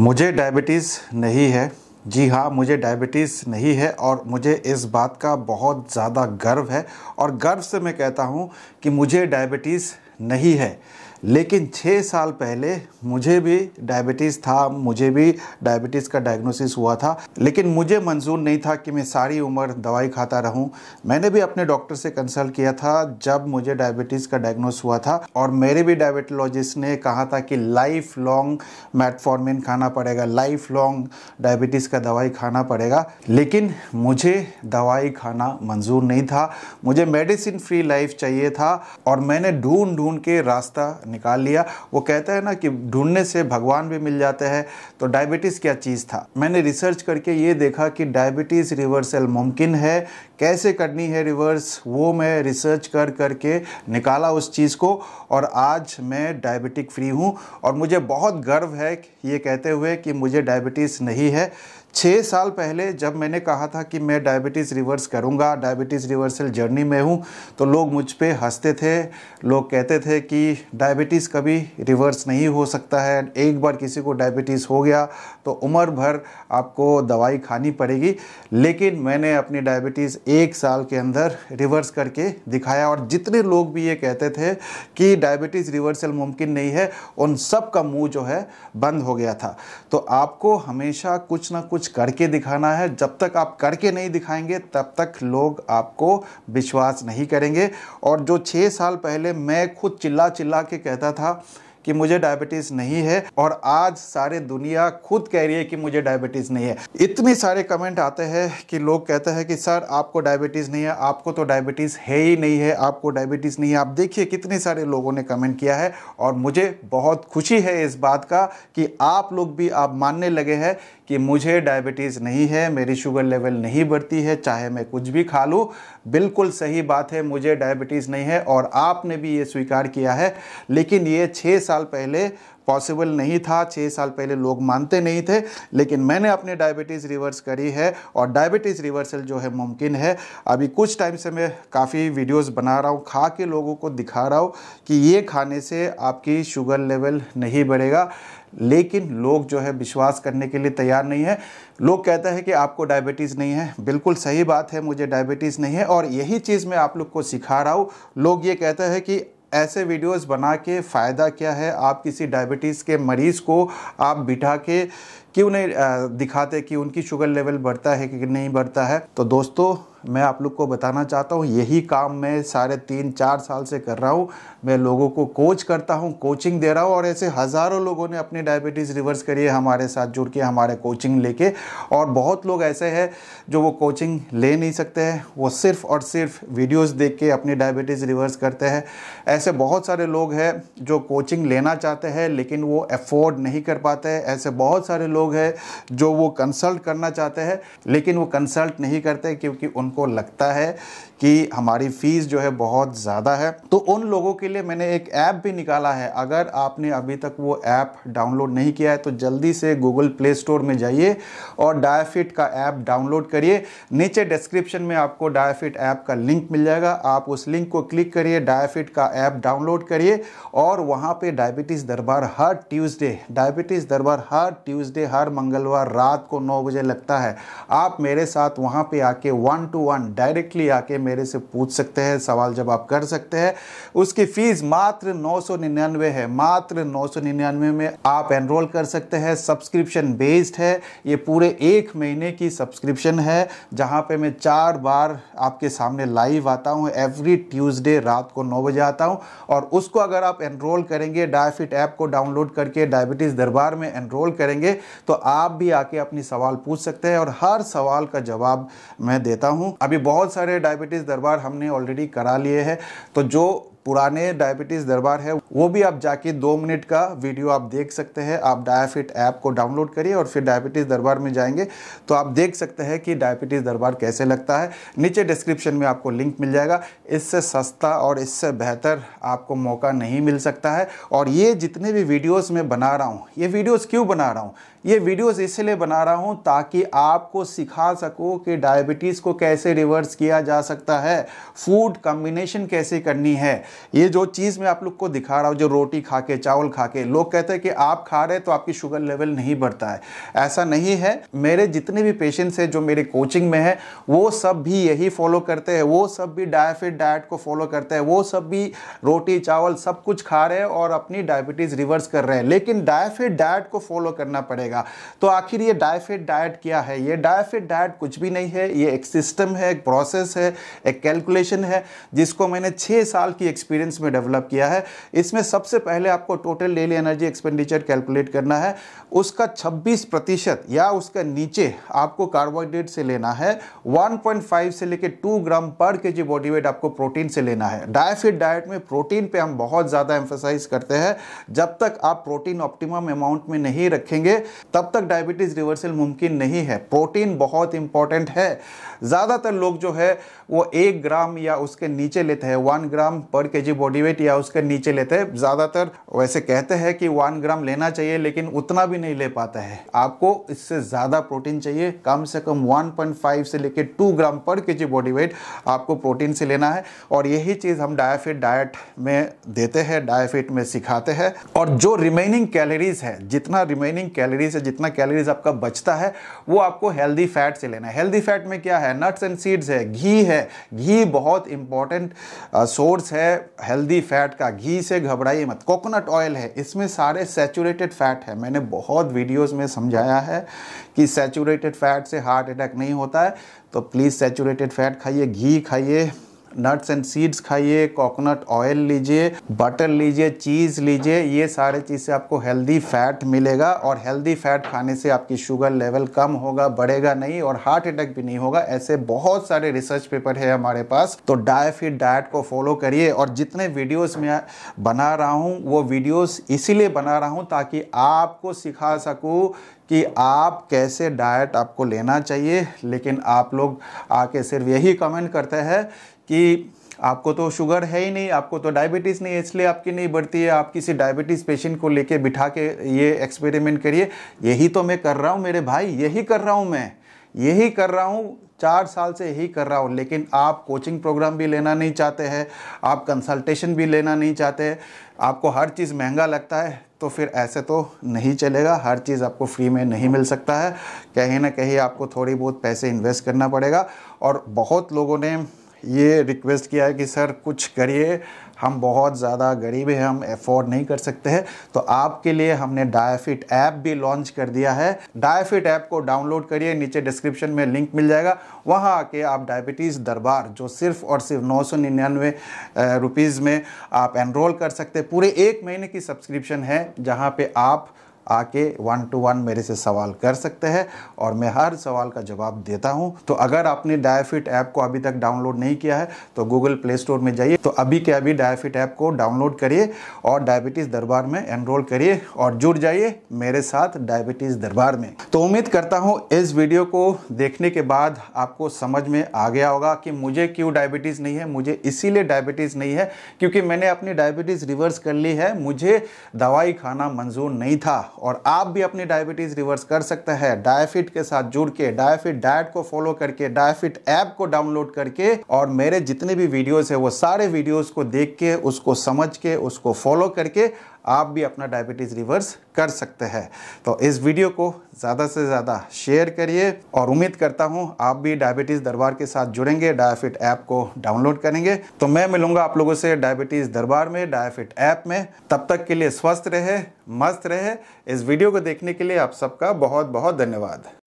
मुझे डायबिटीज़ नहीं है जी हाँ मुझे डायबिटीज़ नहीं है और मुझे इस बात का बहुत ज़्यादा गर्व है और गर्व से मैं कहता हूँ कि मुझे डायबिटीज़ नहीं है लेकिन छः साल पहले मुझे भी डायबिटीज़ था मुझे भी डायबिटीज़ का डायग्नोसिस हुआ था लेकिन मुझे मंजूर नहीं था कि मैं सारी उम्र दवाई खाता रहूं मैंने भी अपने डॉक्टर से कंसल्ट किया था जब मुझे डायबिटीज़ का डायग्नोस हुआ था और मेरे भी डायबिटोलॉजिस्ट ने कहा था कि लाइफ लॉन्ग मेटफॉर्मिन खाना पड़ेगा लाइफ लॉन्ग डायबिटीज़ का दवाई खाना पड़ेगा लेकिन मुझे दवाई खाना मंजूर नहीं था मुझे मेडिसिन फ्री लाइफ चाहिए था और मैंने ढूंढ ढूंढ के रास्ता निकाल लिया वो कहते हैं ना कि ढूंढने से भगवान भी मिल जाते हैं तो डायबिटीज़ क्या चीज़ था मैंने रिसर्च करके ये देखा कि डायबिटीज़ रिवर्सल मुमकिन है कैसे करनी है रिवर्स वो मैं रिसर्च कर करके निकाला उस चीज़ को और आज मैं डायबिटिक फ्री हूँ और मुझे बहुत गर्व है ये कहते हुए कि मुझे डायबिटीज़ नहीं है छः साल पहले जब मैंने कहा था कि मैं डायबिटीज़ रिवर्स करूँगा डायबिटीज़ रिवर्सल जर्नी में हूँ तो लोग मुझ पर हंसते थे लोग कहते थे कि डायबिटीज़ कभी रिवर्स नहीं हो सकता है एक बार किसी को डायबिटीज़ हो गया तो उम्र भर आपको दवाई खानी पड़ेगी लेकिन मैंने अपनी डायबिटीज़ एक साल के अंदर रिवर्स करके दिखाया और जितने लोग भी ये कहते थे कि डायबिटीज़ रिवर्सल मुमकिन नहीं है उन सब का मुँह जो है बंद हो गया था तो आपको हमेशा कुछ ना कुछ कुछ करके दिखाना है जब तक आप करके नहीं दिखाएंगे तब तक लोग आपको विश्वास नहीं करेंगे और जो छः साल पहले मैं खुद चिल्ला चिल्ला के कहता था कि मुझे डायबिटीज़ नहीं है और आज सारे दुनिया खुद कह रही है कि मुझे डायबिटीज़ नहीं है इतने सारे कमेंट आते हैं कि लोग कहते हैं कि सर आपको डायबिटीज़ नहीं है आपको तो डायबिटीज़ है ही नहीं है आपको डायबिटीज़ नहीं है आप देखिए कितने सारे लोगों ने कमेंट किया है और मुझे बहुत खुशी है इस बात का कि आप लोग भी आप मानने लगे हैं कि मुझे डायबिटीज़ नहीं है मेरी शुगर लेवल नहीं बढ़ती है चाहे मैं कुछ भी खा लूँ बिल्कुल सही बात है मुझे डायबिटीज़ नहीं है और आपने भी ये स्वीकार किया है लेकिन ये छः साल साल पहले पॉसिबल नहीं था छः साल पहले लोग मानते नहीं थे लेकिन मैंने अपने डायबिटीज़ रिवर्स करी है और डायबिटीज़ रिवर्सल जो है मुमकिन है अभी कुछ टाइम से मैं काफ़ी वीडियोस बना रहा हूँ खा के लोगों को दिखा रहा हूँ कि ये खाने से आपकी शुगर लेवल नहीं बढ़ेगा लेकिन लोग जो है विश्वास करने के लिए तैयार नहीं है लोग कहते हैं कि आपको डायबिटीज़ नहीं है बिल्कुल सही बात है मुझे डायबिटीज़ नहीं है और यही चीज़ मैं आप लोग को सिखा रहा हूँ लोग ये कहते हैं कि ऐसे वीडियोस बना के फ़ायदा क्या है आप किसी डायबिटीज़ के मरीज़ को आप बिठा के कि उन्हें दिखाते कि उनकी शुगर लेवल बढ़ता है कि नहीं बढ़ता है तो दोस्तों मैं आप लोग को बताना चाहता हूँ यही काम मैं साढ़े तीन चार साल से कर रहा हूँ मैं लोगों को कोच करता हूँ कोचिंग दे रहा हूँ और ऐसे हज़ारों लोगों ने अपनी डायबिटीज़ रिवर्स करी है हमारे साथ जुड़ के हमारे कोचिंग लेके और बहुत लोग ऐसे हैं जो वो कोचिंग ले नहीं सकते हैं वो सिर्फ़ और सिर्फ वीडियोज़ देख के अपनी डायबिटीज़ रिवर्स करते हैं ऐसे बहुत सारे लोग हैं जो कोचिंग लेना चाहते हैं लेकिन वो अफोर्ड नहीं कर पाते ऐसे बहुत सारे लोग लोग हैं जो वो कंसल्ट करना चाहते हैं लेकिन वो कंसल्ट नहीं करते क्योंकि उनको लगता है कि हमारी फ़ीस जो है बहुत ज़्यादा है तो उन लोगों के लिए मैंने एक ऐप भी निकाला है अगर आपने अभी तक वो ऐप डाउनलोड नहीं किया है तो जल्दी से गूगल प्ले स्टोर में जाइए और डायाफिट का ऐप डाउनलोड करिए नीचे डिस्क्रिप्शन में आपको डायाफिट ऐप का लिंक मिल जाएगा आप उस लिंक को क्लिक करिए डायाफिट का ऐप डाउनलोड करिए और वहाँ पर डायबिटीज़ दरबार हर ट्यूज़डे डायबिटीज़ दरबार हर ट्यूज़डे हर मंगलवार रात को नौ बजे लगता है आप मेरे साथ वहाँ पे आके वन टू वन डायरेक्टली आके मेरे से पूछ सकते हैं सवाल जवाब कर सकते हैं उसकी फ़ीस मात्र नौ सौ निन्यानवे है मात्र नौ सौ निन्यानवे में आप एनरोल कर सकते हैं सब्सक्रिप्शन बेस्ड है ये पूरे एक महीने की सब्सक्रिप्शन है जहाँ पर मैं चार बार आपके सामने लाइव आता हूँ एवरी ट्यूजडे रात को नौ बजे आता हूँ और उसको अगर आप एनरोल करेंगे डायफिट ऐप को डाउनलोड करके डायबिटीज़ दरबार में एनरोल करेंगे तो आप भी आके अपनी सवाल पूछ सकते हैं और हर सवाल का जवाब मैं देता हूँ अभी बहुत सारे डायबिटीज़ दरबार हमने ऑलरेडी करा लिए हैं तो जो पुराने डायबिटीज़ दरबार है वो भी आप जाके दो मिनट का वीडियो आप देख सकते हैं आप डायाफिट ऐप को डाउनलोड करिए और फिर डायबिटीज़ दरबार में जाएंगे तो आप देख सकते हैं कि डायबिटीज़ दरबार कैसे लगता है नीचे डिस्क्रिप्शन में आपको लिंक मिल जाएगा इससे सस्ता और इससे बेहतर आपको मौका नहीं मिल सकता है और ये जितने भी वीडियोज़ मैं बना रहा हूँ ये वीडियोज़ क्यों बना रहा हूँ ये वीडियोस इसलिए बना रहा हूँ ताकि आपको सिखा सकूँ कि डायबिटीज़ को कैसे रिवर्स किया जा सकता है फूड कम्बिनेशन कैसे करनी है ये जो चीज़ मैं आप लोग को दिखा रहा हूँ जो रोटी खा के चावल खा के लोग कहते हैं कि आप खा रहे तो आपकी शुगर लेवल नहीं बढ़ता है ऐसा नहीं है मेरे जितने भी पेशेंट्स हैं जो मेरे कोचिंग में है वो सब भी यही फॉलो करते हैं वो सब भी डायफिट डाइट को फॉलो करते हैं वो सब भी रोटी चावल सब कुछ खा रहे हैं और अपनी डायबिटीज़ रिवर्स कर रहे हैं लेकिन डायफिट डाइट को फॉलो करना पड़ेगा जाएगा तो आखिर ये डायफेट डाइट क्या है ये डायफेट डाइट कुछ भी नहीं है ये एक सिस्टम है एक प्रोसेस है एक कैलकुलेशन है जिसको मैंने छः साल की एक्सपीरियंस में डेवलप किया है इसमें सबसे पहले आपको total daily energy expenditure calculate करना है उसका छब्बीस प्रतिशत या उसका नीचे आपको कार्बोहाइड्रेट से लेना है 1.5 से लेकर 2 gram per K G body weight आपको प्रोटीन से लेना है डायफिट डाइट में प्रोटीन पे हम बहुत ज़्यादा एम्फोसाइज करते हैं जब तक आप प्रोटीन ऑप्टिमम अमाउंट में नहीं रखेंगे तब तक डायबिटीज़ रिवर्सल मुमकिन नहीं है प्रोटीन बहुत इंपॉर्टेंट है ज़्यादातर लोग जो है वो एक ग्राम या उसके नीचे लेते हैं one gram per K G body wait या उसके नीचे लेते हैं ज़्यादातर वैसे कहते हैं कि वन ग्राम लेना चाहिए लेकिन उतना भी नहीं ले पाता है आपको इससे ज़्यादा प्रोटीन चाहिए कम से कम 1.5 से लेकर 2 gram per K G body weight आपको प्रोटीन से लेना है और यही चीज़ हम डायाफिट डाइट में देते हैं डायाफिट में सिखाते हैं और जो रिमेनिंग कैलोरीज है जितना रिमेनिंग कैलोरीज कैलोरी से जितना कैलोरीज आपका बचता है वो आपको हेल्दी फैट से लेना है हेल्दी फैट में क्या है नट्स एंड सीड्स है घी है घी बहुत इंपॉर्टेंट सोर्स है हेल्दी फैट का घी से घबराइए मत कोकोनट ऑयल है इसमें सारे सेचूरेटेड फैट है मैंने बहुत वीडियोज़ में समझाया है कि सेचूरेटेड फैट से हार्ट अटैक नहीं होता है तो प्लीज़ सेचूरेटेड फैट खाइए घी खाइए नट्स एंड सीड्स खाइए कोकोनट ऑयल लीजिए बटर लीजिए चीज़ लीजिए ये सारे चीज़ से आपको हेल्दी फैट मिलेगा और हेल्दी फैट खाने से आपकी शुगर लेवल कम होगा बढ़ेगा नहीं और हार्ट अटैक भी नहीं होगा ऐसे बहुत सारे रिसर्च पेपर है हमारे पास तो डायफिट डाइट को फॉलो करिए और जितने वीडियोस में बना रहा हूँ वो वीडियोस इसीलिए बना रहा हूँ ताकि आपको सिखा सकूँ कि आप कैसे डाइट आपको लेना चाहिए लेकिन आप लोग आके सिर्फ यही कमेंट करते हैं कि आपको तो शुगर है ही नहीं आपको तो डायबिटीज़ नहीं है इसलिए आपकी नहीं बढ़ती है आप किसी डायबिटीज़ पेशेंट को लेके बिठा के ये एक्सपेरिमेंट करिए यही तो मैं कर रहा हूँ मेरे भाई यही कर रहा हूँ मैं यही कर रहा हूँ चार साल से यही कर रहा हूँ लेकिन आप कोचिंग प्रोग्राम भी लेना नहीं चाहते हैं आप कंसल्टेशन भी लेना नहीं चाहते आपको हर चीज़ महंगा लगता है तो फिर ऐसे तो नहीं चलेगा हर चीज़ आपको फ्री में नहीं मिल सकता है कहीं ना कहीं आपको थोड़ी बहुत पैसे इन्वेस्ट करना पड़ेगा और बहुत लोगों ने ये रिक्वेस्ट किया है कि सर कुछ करिए हम बहुत ज़्यादा गरीब हैं हम एफोर्ड नहीं कर सकते हैं तो आपके लिए हमने डायफिट ऐप भी लॉन्च कर दिया है डायफिट ऐप को डाउनलोड करिए नीचे डिस्क्रिप्शन में लिंक मिल जाएगा वहाँ आके आप डायबिटीज़ दरबार जो सिर्फ और सिर्फ नौ सौ निन्यानवे रुपीज़ में आप एनरोल कर सकते हैं पूरे एक महीने की सब्सक्रिप्शन है जहाँ पर आप आके वन टू वन मेरे से सवाल कर सकते हैं और मैं हर सवाल का जवाब देता हूं तो अगर आपने डायफिट ऐप को अभी तक डाउनलोड नहीं किया है तो गूगल प्ले स्टोर में जाइए तो अभी के अभी डायफिट ऐप को डाउनलोड करिए और डायबिटीज़ दरबार में एनरोल करिए और जुड़ जाइए मेरे साथ डायबिटीज़ दरबार में तो उम्मीद करता हूँ इस वीडियो को देखने के बाद आपको समझ में आ गया होगा कि मुझे क्यों डायबिटीज़ नहीं है मुझे इसीलिए डायबिटीज़ नहीं है क्योंकि मैंने अपनी डायबिटीज़ रिवर्स कर ली है मुझे दवाई खाना मंजूर नहीं था और आप भी अपनी डायबिटीज़ रिवर्स कर सकते हैं डायफिट के साथ जुड़ के डायफिट डाइट को फॉलो करके डायफिट ऐप को डाउनलोड करके और मेरे जितने भी वीडियोस है वो सारे वीडियोस को देख के उसको समझ के उसको फॉलो करके आप भी अपना डायबिटीज़ रिवर्स कर सकते हैं तो इस वीडियो को ज़्यादा से ज़्यादा शेयर करिए और उम्मीद करता हूँ आप भी डायबिटीज़ दरबार के साथ जुड़ेंगे डायफिट ऐप को डाउनलोड करेंगे तो मैं मिलूंगा आप लोगों से डायबिटीज़ दरबार में डायाफिट ऐप में तब तक के लिए स्वस्थ रहे मस्त रहे इस वीडियो को देखने के लिए आप सबका बहुत बहुत धन्यवाद